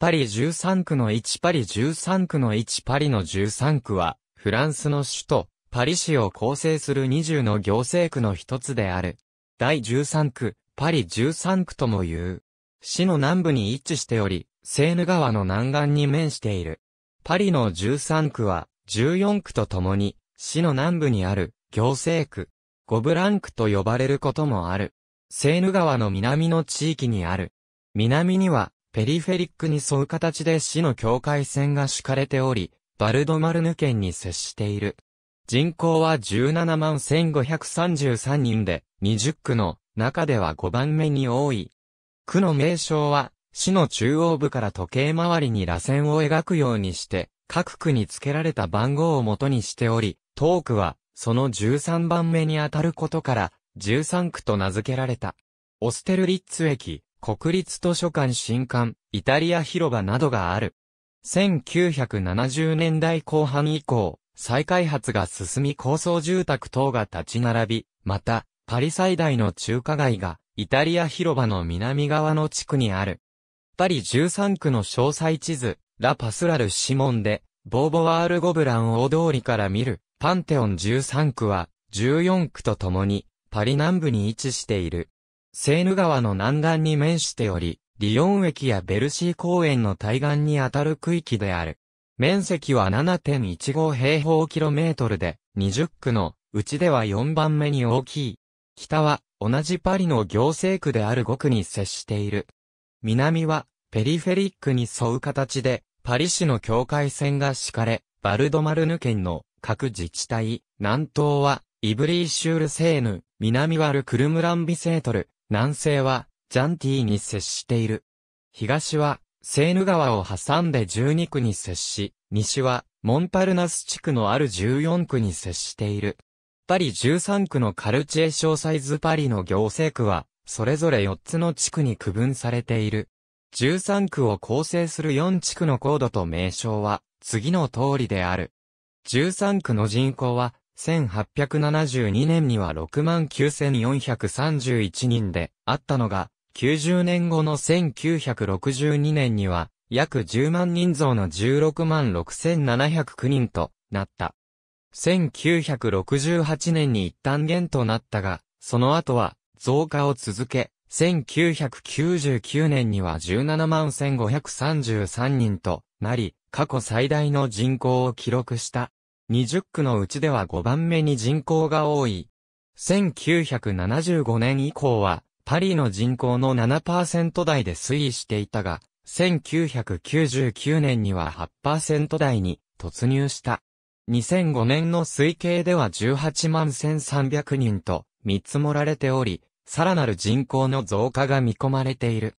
パリ13区の1パリ13区の1パリの13区は、フランスの首都、パリ市を構成する20の行政区の一つである。第13区、パリ13区とも言う。市の南部に位置しており、セーヌ川の南岸に面している。パリの13区は、14区とともに、市の南部にある、行政区。ゴブラン区と呼ばれることもある。セーヌ川の南の地域にある。南には、ペリフェリックに沿う形で市の境界線が敷かれており、バルドマルヌ県に接している。人口は17万1533人で、20区の中では5番目に多い。区の名称は、市の中央部から時計回りに螺旋を描くようにして、各区に付けられた番号を元にしており、当区は、その13番目にあたることから、13区と名付けられた。オステルリッツ駅、国立図書館新館、イタリア広場などがある。1970年代後半以降、再開発が進み高層住宅等が立ち並び、また、パリ最大の中華街が、イタリア広場の南側の地区にある。パリ13区の詳細地図、ラ・パスラル・シモンで、ボーボワール・ゴブラン大通りから見る、パンテオン13区は、14区とともに、パリ南部に位置している。セーヌ川の南岸に面しており、リヨン駅やベルシー公園の対岸にあたる区域である。面積は7.15平方キロメートルで、20区のうちでは4番目に大きい。北は同じパリの行政区である5区に接している。南はペリフェリックに沿う形で、パリ市の境界線が敷かれ、バルドマルヌ県の各自治体、南東はイブリーシュールセーヌ、南はルクルムランビセートル、南西は、ジャンティーに接している。東は、セーヌ川を挟んで12区に接し、西は、モンパルナス地区のある14区に接している。パリ13区のカルチエ小サイズパリの行政区は、それぞれ4つの地区に区分されている。13区を構成する4地区の高度と名称は、次の通りである。13区の人口は、1872年には69,431人であったのが、90年後の1962年には、約10万人増の16万6709人となった。1968年に一旦減となったが、その後は増加を続け、1999年には17万1533人となり、過去最大の人口を記録した。20区のうちでは5番目に人口が多い。1975年以降は、パリの人口の7%台で推移していたが、1999年には8%台に突入した。2005年の推計では18万1300人と見積もられており、さらなる人口の増加が見込まれている。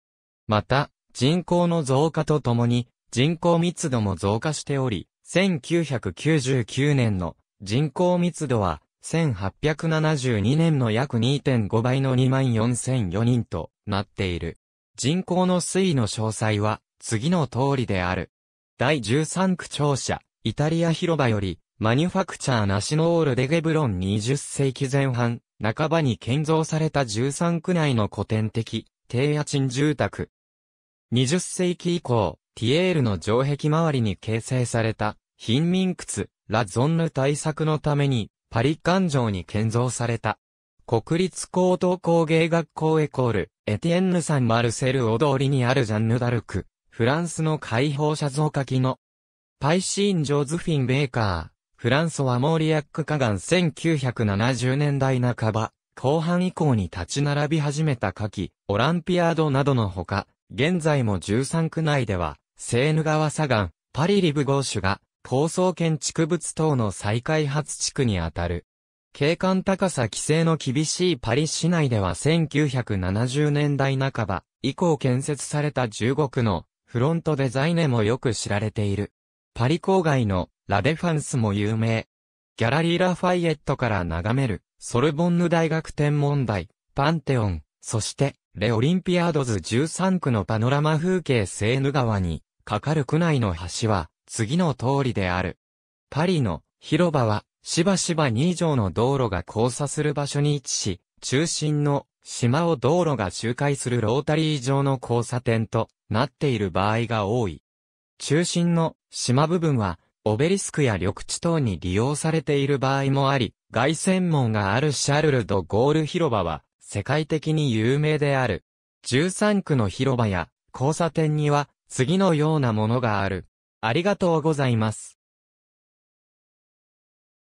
また、人口の増加とともに人口密度も増加しており、1999年の人口密度は1872年の約2.5倍の24004人となっている。人口の推移の詳細は次の通りである。第13区庁舎、イタリア広場より、マニュファクチャーナシノールデゲブロン20世紀前半、半ばに建造された13区内の古典的、低家賃住宅。20世紀以降、ティエールの城壁周りに形成された貧民屈、ラゾンヌ対策のために、パリ環状に建造された。国立高等工芸学校エコール、エティエンヌ・サン・マルセル大通りにあるジャンヌ・ダルク、フランスの解放者像書きの、パイシーン・ジョーズフィン・ベーカー、フランソワ・モーリアック・カガン1970年代半ば、後半以降に立ち並び始めた夏季、オランピアードなどのほか、現在も13区内では、セーヌ川砂岩、パリ・リブ・ゴーシュが、高層建築物等の再開発地区にあたる。景観高さ規制の厳しいパリ市内では1970年代半ば以降建設された15区のフロントデザイネもよく知られている。パリ郊外のラデファンスも有名。ギャラリー・ラファイエットから眺めるソルボンヌ大学天文台、パンテオン、そしてレオリンピアードズ13区のパノラマ風景セーヌ川に架かる区内の橋は次の通りである。パリの広場は、しばしば2上の道路が交差する場所に位置し、中心の島を道路が周回するロータリー上の交差点となっている場合が多い。中心の島部分は、オベリスクや緑地等に利用されている場合もあり、外線門があるシャルル・ド・ゴール広場は、世界的に有名である。13区の広場や交差点には、次のようなものがある。ありがとうございます。